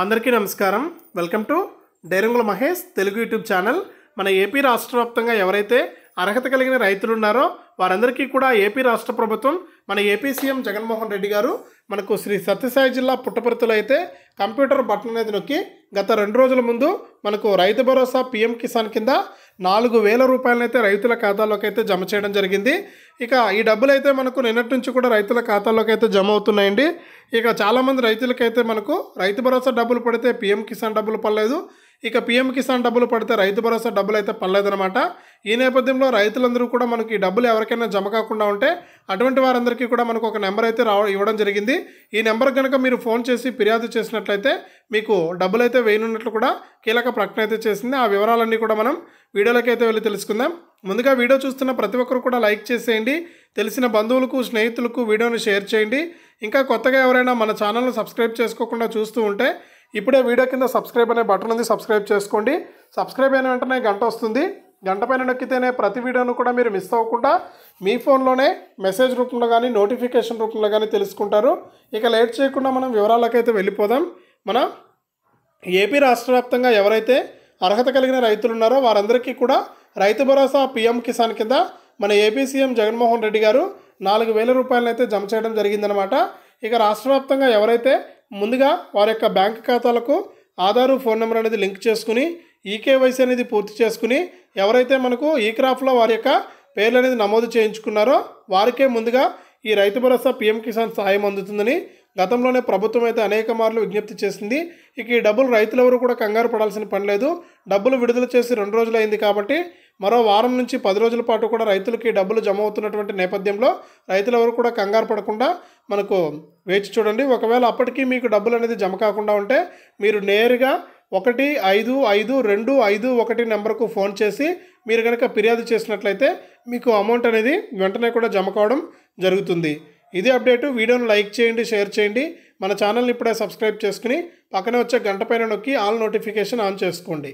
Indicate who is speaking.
Speaker 1: అందరికీ నమస్కారం welcome to డైరంగుల మహేష్ తెలుగు యూట్యూబ్ ఛానల్ మన ఏపీ రాష్ట్ర వ్యాప్తంగా ఎవరైతే అర్హత కలిగిన రైతులు ఉన్నారో వారందరికీ కూడా ఏపీ రాష్ట్ర ప్రభుత్వం మన ఏపీ సీఎం జగన్మోహన్ రెడ్డి గారు మనకు శ్రీ సత్యసాయి జిల్లా పుట్టపర్తిలో అయితే కంప్యూటర్ బటన్ అనేది నొక్కి గత రెండు రోజుల ముందు మనకు రైతు భరోసా పీఎం కిసాన్ కింద నాలుగు వేల రూపాయలనైతే రైతుల ఖాతాలోకి అయితే జమ చేయడం జరిగింది ఇక ఈ డబ్బులు అయితే మనకు నిన్నటి నుంచి కూడా రైతుల ఖాతాలోకి అయితే జమ అవుతున్నాయండి ఇక చాలామంది రైతులకైతే మనకు రైతు భరోసా డబ్బులు పడితే పిఎం కిసాన్ డబ్బులు పడలేదు ఇక పీఎం కిసాన్ డబ్బులు పడితే రైతు భరోసా డబ్బులు అయితే పడలేదనమాట ఈ నేపథ్యంలో రైతులందరూ కూడా మనకి ఈ డబ్బులు ఎవరికైనా జమ కాకుండా ఉంటే అటువంటి వారందరికీ కూడా మనకు ఒక నెంబర్ అయితే రావ ఇవ్వడం జరిగింది ఈ నెంబర్ కనుక మీరు ఫోన్ చేసి ఫిర్యాదు చేసినట్లయితే మీకు డబ్బులు అయితే వేయనున్నట్లు కూడా కీలక ప్రకటన అయితే చేసింది ఆ వివరాలన్నీ కూడా మనం వీడియోలోకి అయితే వెళ్ళి తెలుసుకుందాం ముందుగా వీడియో చూస్తున్న ప్రతి ఒక్కరు కూడా లైక్ చేసేయండి తెలిసిన బంధువులకు స్నేహితులకు వీడియోని షేర్ చేయండి ఇంకా కొత్తగా ఎవరైనా మన ఛానల్ను సబ్స్క్రైబ్ చేసుకోకుండా చూస్తూ ఉంటే ఇప్పుడే వీడియో కింద సబ్స్క్రైబ్ అనే బటన్ ఉంది సబ్స్క్రైబ్ చేసుకోండి సబ్స్క్రైబ్ అయిన వెంటనే గంట వస్తుంది గంట పైన నొక్కితేనే ప్రతి వీడియోను కూడా మీరు మిస్ అవ్వకుండా మీ ఫోన్లోనే మెసేజ్ రూపంలో కానీ నోటిఫికేషన్ రూపంలో కానీ తెలుసుకుంటారు ఇక లేట్ చేయకుండా మనం వివరాలకైతే వెళ్ళిపోదాం మన ఏపీ రాష్ట్ర ఎవరైతే అర్హత కలిగిన రైతులు ఉన్నారో వారందరికీ కూడా రైతు భరోసా పీఎం కిసాన్ కింద మన ఏపీ సీఎం జగన్మోహన్ రెడ్డి గారు నాలుగు వేల రూపాయలనైతే జమ చేయడం జరిగిందనమాట ఇక రాష్ట్ర వ్యాప్తంగా ఎవరైతే ముందుగా వారి యొక్క బ్యాంక్ ఖాతాలకు ఆధారు ఫోన్ నెంబర్ అనేది లింక్ చేసుకుని ఈకేవైసీ అనేది పూర్తి చేసుకుని ఎవరైతే మనకు ఈ క్రాఫ్ట్లో వారి యొక్క పేర్లు అనేది నమోదు చేయించుకున్నారో వారికే ముందుగా ఈ రైతు భరోసా పీఎం కిసాన్ సహాయం అందుతుందని గతంలోనే ప్రభుత్వం అయితే అనేక మార్లు విజ్ఞప్తి చేసింది ఇక ఈ డబ్బులు రైతులెవరూ కూడా కంగారు పడాల్సిన పని లేదు డబ్బులు విడుదల చేసి రెండు రోజులైంది కాబట్టి మరో వారం నుంచి పది రోజుల పాటు కూడా రైతులకి డబ్బులు జమ అవుతున్నటువంటి నేపథ్యంలో రైతులెవరు కూడా కంగారు పడకుండా మనకు వేచి చూడండి ఒకవేళ అప్పటికీ మీకు డబ్బులు అనేది జమ కాకుండా ఉంటే మీరు నేరుగా ఒకటి ఐదు ఐదు రెండు ఐదు ఒకటి నెంబర్కు ఫోన్ చేసి మీరు కనుక ఫిర్యాదు చేసినట్లయితే మీకు అమౌంట్ అనేది వెంటనే కూడా జమ కావడం జరుగుతుంది ఇదే అప్డేటు వీడియోను లైక్ చేయండి షేర్ చేయండి మన ఛానల్ని ఇప్పుడే సబ్స్క్రైబ్ చేసుకుని పక్కనే వచ్చే గంట పైన నొక్కి ఆల్ నోటిఫికేషన్ ఆన్ చేసుకోండి